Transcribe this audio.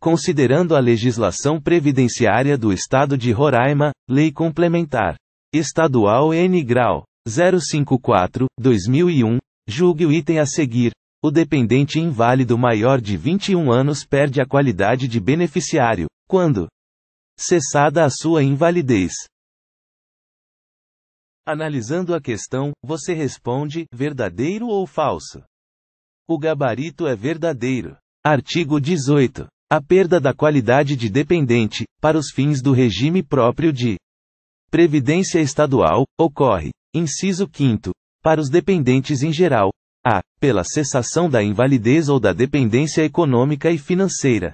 considerando a legislação previdenciária do Estado de Roraima, Lei Complementar Estadual N. Grau 054, 2001, julgue o item a seguir. O dependente inválido maior de 21 anos perde a qualidade de beneficiário, quando cessada a sua invalidez. Analisando a questão, você responde: verdadeiro ou falso? O gabarito é verdadeiro. Artigo 18. A perda da qualidade de dependente, para os fins do regime próprio de Previdência Estadual, ocorre, inciso 5, para os dependentes em geral, a. Pela cessação da invalidez ou da dependência econômica e financeira.